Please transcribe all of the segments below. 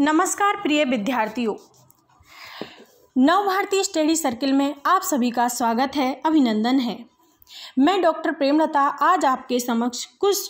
नमस्कार प्रिय विद्यार्थियों नव भारतीय स्टडी सर्किल में आप सभी का स्वागत है अभिनंदन है मैं डॉक्टर प्रेमलता आज आपके समक्ष कुछ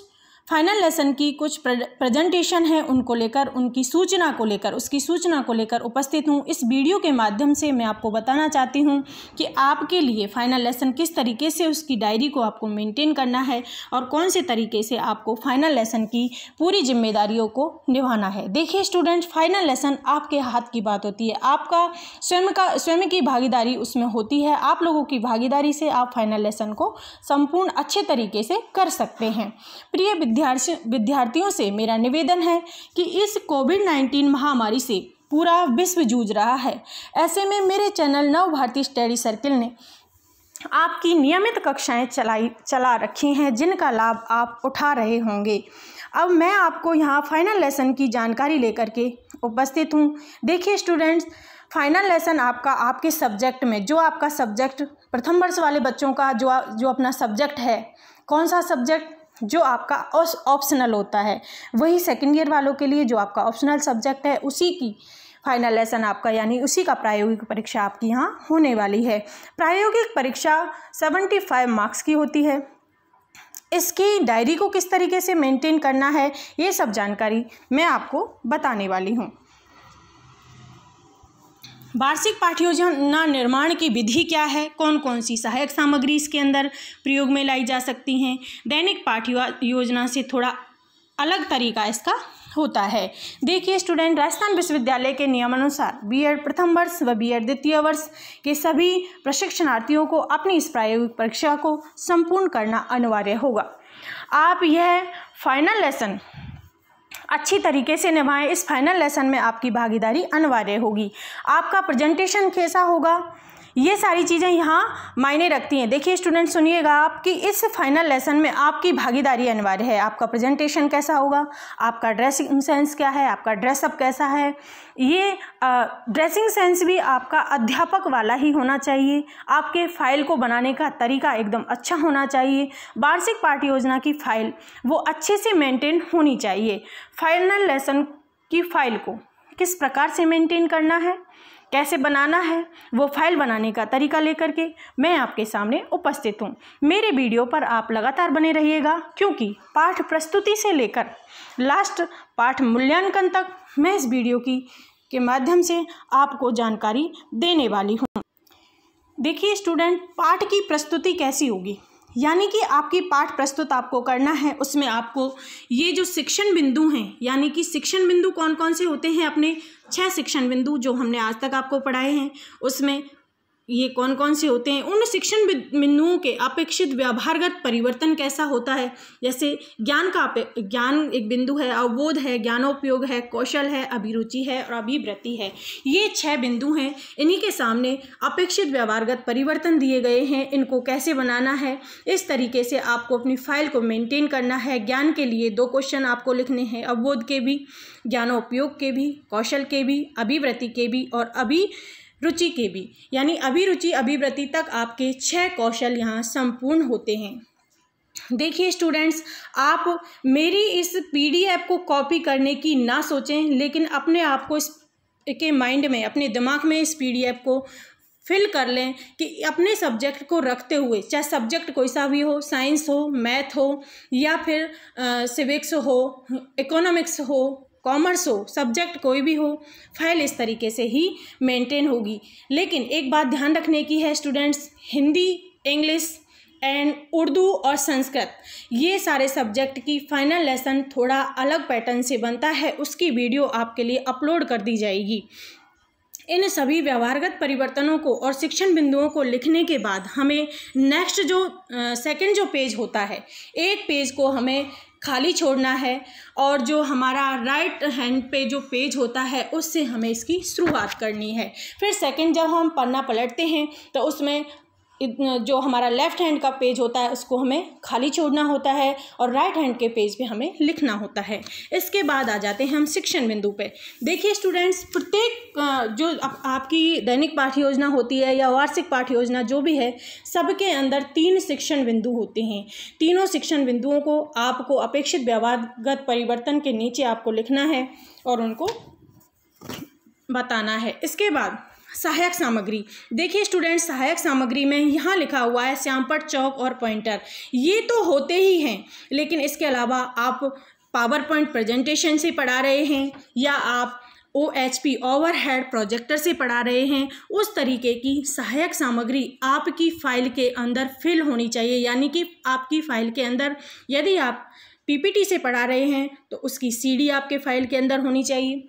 फाइनल लेसन की कुछ प्रेजेंटेशन है उनको लेकर उनकी सूचना को लेकर उसकी सूचना को लेकर उपस्थित हूँ इस वीडियो के माध्यम से मैं आपको बताना चाहती हूँ कि आपके लिए फाइनल लेसन किस तरीके से उसकी डायरी को आपको मेंटेन करना है और कौन से तरीके से आपको फाइनल लेसन की पूरी जिम्मेदारियों को निभाना है देखिए स्टूडेंट फाइनल लेसन आपके हाथ की बात होती है आपका स्वयं का स्वयं की भागीदारी उसमें होती है आप लोगों की भागीदारी से आप फाइनल लेसन को संपूर्ण अच्छे तरीके से कर सकते हैं प्रिय विद्यार्थी विद्यार्थियों से मेरा निवेदन है कि इस कोविड नाइन्टीन महामारी से पूरा विश्व जूझ रहा है ऐसे में मेरे चैनल नव भारती स्टडी सर्किल ने आपकी नियमित कक्षाएं चलाई चला रखी हैं जिनका लाभ आप उठा रहे होंगे अब मैं आपको यहाँ फाइनल लेसन की जानकारी लेकर के उपस्थित हूँ देखिए स्टूडेंट्स फाइनल लेसन आपका आपके सब्जेक्ट में जो आपका सब्जेक्ट प्रथम वर्ष वाले बच्चों का जो जो अपना सब्जेक्ट है कौन सा सब्जेक्ट जो आपका ऑप्शनल होता है वही सेकेंड ईयर वालों के लिए जो आपका ऑप्शनल सब्जेक्ट है उसी की फाइनल लेसन आपका यानी उसी का प्रायोगिक परीक्षा आपकी यहाँ होने वाली है प्रायोगिक परीक्षा सेवेंटी फाइव मार्क्स की होती है इसकी डायरी को किस तरीके से मेंटेन करना है ये सब जानकारी मैं आपको बताने वाली हूँ वार्षिक पाठ्य योजना निर्माण की विधि क्या है कौन कौन सी सहायक सामग्री इसके अंदर प्रयोग में लाई जा सकती हैं दैनिक पाठ्य योजना से थोड़ा अलग तरीका इसका होता है देखिए स्टूडेंट राजस्थान विश्वविद्यालय के नियमानुसार बीएड प्रथम वर्ष व बीएड द्वितीय वर्ष के सभी प्रशिक्षणार्थियों को अपनी इस प्रायोगिक परीक्षा को संपूर्ण करना अनिवार्य होगा आप यह फाइनल लेसन अच्छी तरीके से निभाएं इस फाइनल लेसन में आपकी भागीदारी अनिवार्य होगी आपका प्रेजेंटेशन कैसा होगा ये सारी चीज़ें यहाँ मायने रखती हैं देखिए स्टूडेंट सुनिएगा आपकी इस फाइनल लेसन में आपकी भागीदारी अनिवार्य है आपका प्रेजेंटेशन कैसा होगा आपका ड्रेसिंग सेंस क्या है आपका ड्रेसअप कैसा है ये आ, ड्रेसिंग सेंस भी आपका अध्यापक वाला ही होना चाहिए आपके फाइल को बनाने का तरीका एकदम अच्छा होना चाहिए वार्षिक पाठ योजना की फाइल वो अच्छे से मेंटेन होनी चाहिए फाइनल लेसन की फाइल को किस प्रकार से मेंटेन करना है कैसे बनाना है वो फाइल बनाने का तरीका लेकर के मैं आपके सामने उपस्थित हूँ मेरे वीडियो पर आप लगातार बने रहिएगा क्योंकि पाठ प्रस्तुति से लेकर लास्ट पाठ मूल्यांकन तक मैं इस वीडियो की के माध्यम से आपको जानकारी देने वाली हूँ देखिए स्टूडेंट पाठ की प्रस्तुति कैसी होगी यानी कि आपकी पाठ प्रस्तुत आपको करना है उसमें आपको ये जो शिक्षण बिंदु हैं यानी कि शिक्षण बिंदु कौन कौन से होते हैं अपने छह शिक्षण बिंदु जो हमने आज तक आपको पढ़ाए हैं उसमें ये कौन कौन से होते हैं उन शिक्षण बिंदुओं के अपेक्षित व्यवहारगत परिवर्तन कैसा होता है जैसे ज्ञान का ज्ञान एक बिंदु है अवबोध है ज्ञानोपयोग है कौशल है अभिरुचि है और अभिवृत्ति है ये छह बिंदु हैं इन्हीं के सामने अपेक्षित व्यवहारगत परिवर्तन दिए गए हैं इनको कैसे बनाना है इस तरीके से आपको अपनी फाइल को मेनटेन करना है ज्ञान के लिए दो क्वेश्चन आपको लिखने हैं अवबोध के भी ज्ञानोपयोग के भी कौशल के भी अभिवृत्ति के भी और अभी रुचि के भी यानी अभिरुचि अभिवृत्ति तक आपके छह कौशल यहाँ संपूर्ण होते हैं देखिए स्टूडेंट्स आप मेरी इस पीडीएफ को कॉपी करने की ना सोचें लेकिन अपने आप को इस के माइंड में अपने दिमाग में इस पीडीएफ को फिल कर लें कि अपने सब्जेक्ट को रखते हुए चाहे सब्जेक्ट कोई सा भी हो साइंस हो मैथ हो या फिर सिविक्स हो इकोनॉमिक्स हो कॉमर्स हो सब्जेक्ट कोई भी हो फाइल इस तरीके से ही मेंटेन होगी लेकिन एक बात ध्यान रखने की है students Hindi English and Urdu और संस्कृत ये सारे सब्जेक्ट की फाइनल लेसन थोड़ा अलग पैटर्न से बनता है उसकी वीडियो आपके लिए अपलोड कर दी जाएगी इन सभी व्यवहारगत परिवर्तनों को और शिक्षण बिंदुओं को लिखने के बाद हमें नेक्स्ट जो सेकंड जो पेज होता है एक पेज को हमें खाली छोड़ना है और जो हमारा राइट हैंड पे जो पेज होता है उससे हमें इसकी शुरुआत करनी है फिर सेकंड जब हम पन्ना पलटते हैं तो उसमें जो हमारा लेफ़्ट हैंड का पेज होता है उसको हमें खाली छोड़ना होता है और राइट हैंड के पेज पे हमें लिखना होता है इसके बाद आ जाते हैं हम शिक्षण बिंदु पे देखिए स्टूडेंट्स प्रत्येक जो आप, आपकी दैनिक पाठ्य योजना होती है या वार्षिक पाठ्य योजना जो भी है सबके अंदर तीन शिक्षण बिंदु होते हैं तीनों शिक्षण बिंदुओं को आपको अपेक्षित व्यवहारगत परिवर्तन के नीचे आपको लिखना है और उनको बताना है इसके बाद सहायक सामग्री देखिए स्टूडेंट सहायक सामग्री में यहाँ लिखा हुआ है श्यामपट चौक और पॉइंटर ये तो होते ही हैं लेकिन इसके अलावा आप पावर पॉइंट प्रेजेंटेशन से पढ़ा रहे हैं या आप O H P overhead projector से पढ़ा रहे हैं उस तरीके की सहायक सामग्री आपकी फ़ाइल के अंदर फिल होनी चाहिए यानी कि आपकी फ़ाइल के अंदर यदि आप पीपीटी से पढ़ा रहे हैं तो उसकी सीडी आपके फ़ाइल के अंदर होनी चाहिए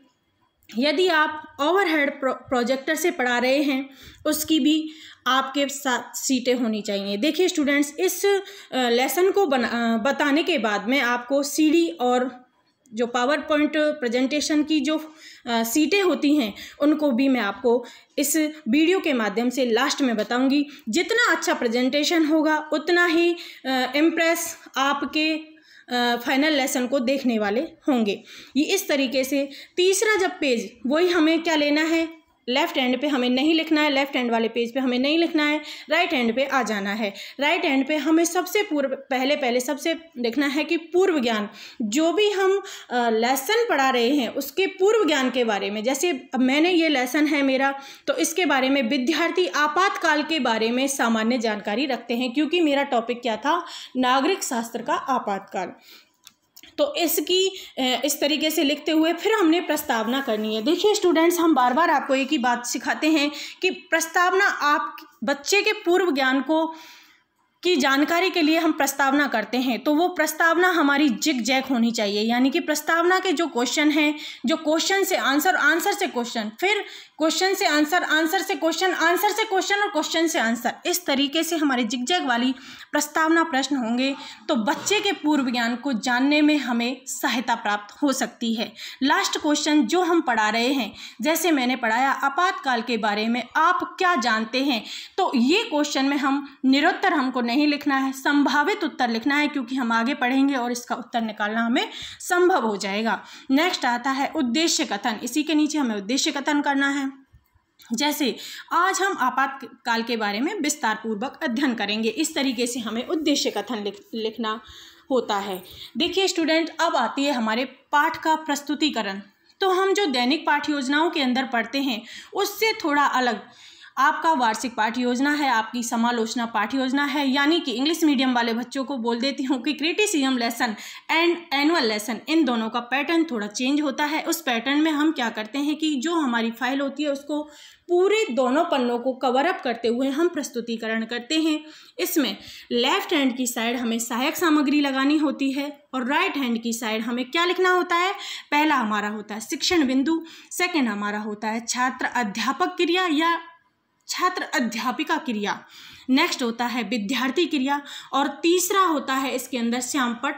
यदि आप ओवरहेड प्रोजेक्टर से पढ़ा रहे हैं उसकी भी आपके साथ सीटें होनी चाहिए देखिए स्टूडेंट्स इस लेसन को बना बताने के बाद मैं आपको सीडी और जो पावर पॉइंट प्रेजेंटेशन की जो सीटें होती हैं उनको भी मैं आपको इस वीडियो के माध्यम से लास्ट में बताऊंगी जितना अच्छा प्रेजेंटेशन होगा उतना ही इम्प्रेस आपके फाइनल लेसन को देखने वाले होंगे ये इस तरीके से तीसरा जब पेज वही हमें क्या लेना है लेफ्ट हैंड पे हमें नहीं लिखना है लेफ्ट हैंड वाले पेज पे हमें नहीं लिखना है राइट हैंड पे आ जाना है राइट हैंड पे हमें सबसे पूर्व पहले पहले सबसे लिखना है कि पूर्व ज्ञान जो भी हम लेसन पढ़ा रहे हैं उसके पूर्व ज्ञान के बारे में जैसे अब मैंने ये लेसन है मेरा तो इसके बारे में विद्यार्थी आपातकाल के बारे में सामान्य जानकारी रखते हैं क्योंकि मेरा टॉपिक क्या था नागरिक शास्त्र का आपातकाल तो इसकी इस तरीके से लिखते हुए फिर हमने प्रस्तावना करनी है देखिए स्टूडेंट्स हम बार बार आपको एक ही बात सिखाते हैं कि प्रस्तावना आप बच्चे के पूर्व ज्ञान को की जानकारी के लिए हम प्रस्तावना करते हैं तो वो प्रस्तावना हमारी जिग जैक होनी चाहिए यानी कि प्रस्तावना के जो क्वेश्चन हैं जो क्वेश्चन से आंसर आंसर से क्वेश्चन फिर क्वेश्चन से आंसर आंसर से क्वेश्चन आंसर से क्वेश्चन और क्वेश्चन से आंसर इस तरीके से हमारे जिग जैक वाली प्रस्तावना प्रश्न होंगे तो बच्चे के पूर्व ज्ञान को जानने में हमें सहायता प्राप्त हो सकती है लास्ट क्वेश्चन जो हम पढ़ा रहे हैं जैसे मैंने पढ़ाया आपातकाल के बारे में आप क्या जानते हैं तो ये क्वेश्चन में हम निरुत्तर हमको नहीं लिखना है संभावित उत्तर लिखना है क्योंकि हम आगे पढ़ेंगे और इसका उत्तर निकालना हमें संभव हो जाएगा नेक्स्ट आता है उद्देश्य कथन इसी के नीचे हमें उद्देश्य कथन करना है जैसे आज हम आपातकाल के बारे में विस्तार पूर्वक अध्ययन करेंगे इस तरीके से हमें उद्देश्य कथन लिख, लिखना होता है देखिए स्टूडेंट अब आती है हमारे पाठ का प्रस्तुतिकरण तो हम जो दैनिक पाठ योजनाओं के अंदर पढ़ते हैं उससे थोड़ा अलग आपका वार्षिक पाठ योजना है आपकी समालोचना पाठ योजना है यानी कि इंग्लिश मीडियम वाले बच्चों को बोल देती हूँ कि criticism lesson and annual lesson इन दोनों का पैटर्न थोड़ा चेंज होता है उस पैटर्न में हम क्या करते हैं कि जो हमारी फाइल होती है उसको पूरे दोनों पन्नों को कवर अप करते हुए हम प्रस्तुतिकरण करते हैं इसमें लेफ्ट हैंड की साइड हमें सहायक सामग्री लगानी होती है और राइट right हैंड की साइड हमें क्या लिखना होता है पहला हमारा होता है शिक्षण बिंदु सेकेंड हमारा होता है छात्र अध्यापक क्रिया या छात्र अध्यापिका क्रिया नेक्स्ट होता है विद्यार्थी क्रिया और तीसरा होता है इसके अंदर श्यामपट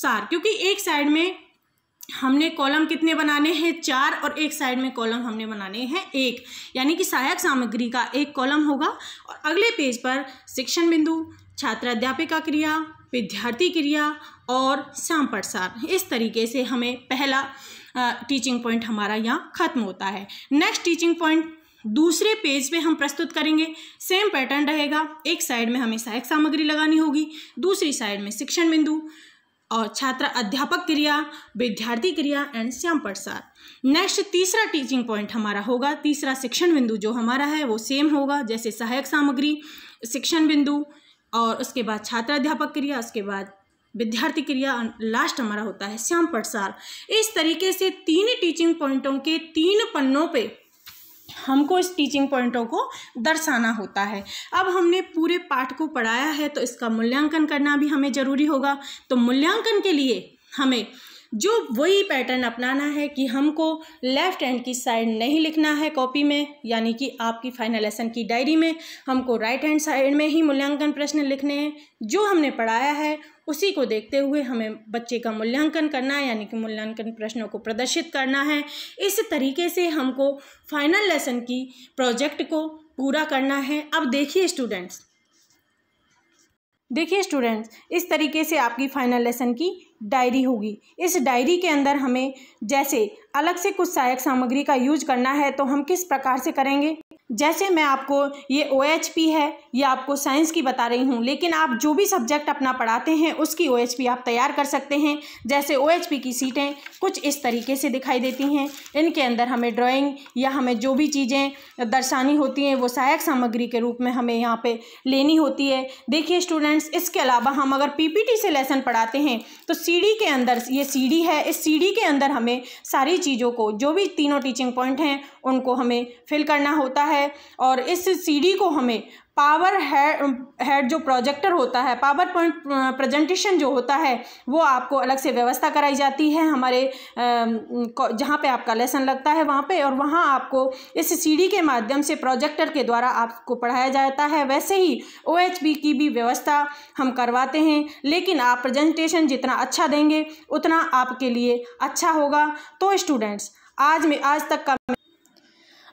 सार क्योंकि एक साइड में हमने कॉलम कितने बनाने हैं चार और एक साइड में कॉलम हमने बनाने हैं एक यानी कि सहायक सामग्री का एक कॉलम होगा और अगले पेज पर शिक्षण बिंदु छात्र अध्यापिका क्रिया विद्यार्थी क्रिया और सांपट सार इस तरीके से हमें पहला टीचिंग पॉइंट हमारा यहाँ खत्म होता है नेक्स्ट टीचिंग पॉइंट दूसरे पेज पे हम प्रस्तुत करेंगे सेम पैटर्न रहेगा एक साइड में हमें सहायक सामग्री लगानी होगी दूसरी साइड में शिक्षण बिंदु और छात्र अध्यापक क्रिया विद्यार्थी क्रिया एंड श्याम प्रसार नेक्स्ट तीसरा टीचिंग पॉइंट हमारा होगा तीसरा शिक्षण बिंदु जो हमारा है वो सेम होगा जैसे सहायक सामग्री शिक्षण बिंदु और उसके बाद छात्र अध्यापक क्रिया उसके बाद विद्यार्थी क्रिया लास्ट हमारा होता है श्याम प्रसार इस तरीके से तीन टीचिंग पॉइंटों के तीन पन्नों पे हमको इस टीचिंग पॉइंटों को दर्शाना होता है अब हमने पूरे पाठ को पढ़ाया है तो इसका मूल्यांकन करना भी हमें ज़रूरी होगा तो मूल्यांकन के लिए हमें जो वही पैटर्न अपनाना है कि हमको लेफ़्ट हैंड की साइड नहीं लिखना है कॉपी में यानी कि आपकी फाइनल लेसन की डायरी में हमको राइट हैंड साइड में ही मूल्यांकन प्रश्न लिखने हैं जो हमने पढ़ाया है उसी को देखते हुए हमें बच्चे का मूल्यांकन करना है यानी कि मूल्यांकन प्रश्नों को प्रदर्शित करना है इस तरीके से हमको फाइनल लेसन की प्रोजेक्ट को पूरा करना है अब देखिए स्टूडेंट्स देखिए स्टूडेंट्स इस तरीके से आपकी फाइनल लेसन की डायरी होगी इस डायरी के अंदर हमें जैसे अलग से कुछ सहायक सामग्री का यूज करना है तो हम किस प्रकार से करेंगे जैसे मैं आपको ये ओ पी है ये आपको साइंस की बता रही हूँ लेकिन आप जो भी सब्जेक्ट अपना पढ़ाते हैं उसकी ओ पी आप तैयार कर सकते हैं जैसे ओ पी की सीटें कुछ इस तरीके से दिखाई देती हैं इनके अंदर हमें ड्राइंग या हमें जो भी चीज़ें दर्शानी होती हैं वो सहायक सामग्री के रूप में हमें यहाँ पर लेनी होती है देखिए स्टूडेंट्स इसके अलावा हम अगर टी से लेसन पढ़ाते हैं तो डी के अंदर ये डी है इस डी के अंदर हमें सारी चीज़ों को जो भी तीनों टीचिंग पॉइंट हैं उनको हमें फिल करना होता है है और इस सीडी को हमें पावर हेड um, जो प्रोजेक्टर होता है पावर पॉइंट प्रेजेंटेशन जो होता है वो आपको अलग से व्यवस्था कराई जाती है हमारे um, जहाँ पे आपका लेसन लगता है वहाँ पे और वहाँ आपको इस सीडी के माध्यम से प्रोजेक्टर के द्वारा आपको पढ़ाया जाता है वैसे ही ओ की भी व्यवस्था हम करवाते हैं लेकिन आप प्रेजेंटेशन जितना अच्छा देंगे उतना आपके लिए अच्छा होगा तो स्टूडेंट्स आज में आज तक का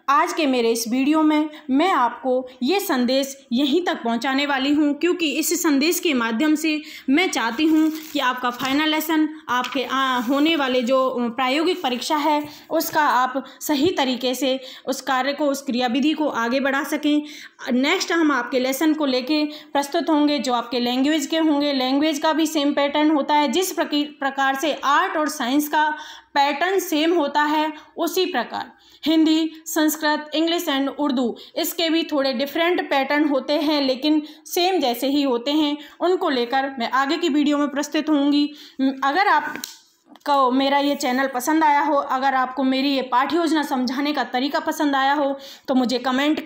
आज के मेरे इस वीडियो में मैं आपको ये संदेश यहीं तक पहुंचाने वाली हूं क्योंकि इस संदेश के माध्यम से मैं चाहती हूं कि आपका फाइनल लेसन आपके आ, होने वाले जो प्रायोगिक परीक्षा है उसका आप सही तरीके से उस कार्य को उस क्रियाविधि को आगे बढ़ा सकें नेक्स्ट हम आपके लेसन को लेके प्रस्तुत होंगे जो आपके लैंग्वेज के होंगे लैंग्वेज का भी सेम पैटर्न होता है जिस प्रकार से आर्ट और साइंस का पैटर्न सेम होता है उसी प्रकार हिंदी संस्कृत संस्कृत इंग्लिश एंड उर्दू इसके भी थोड़े डिफरेंट पैटर्न होते हैं लेकिन सेम जैसे ही होते हैं उनको लेकर मैं आगे की वीडियो में प्रस्तुत होंगी अगर आप को मेरा ये चैनल पसंद आया हो अगर आपको मेरी ये पाठ योजना समझाने का तरीका पसंद आया हो तो मुझे कमेंट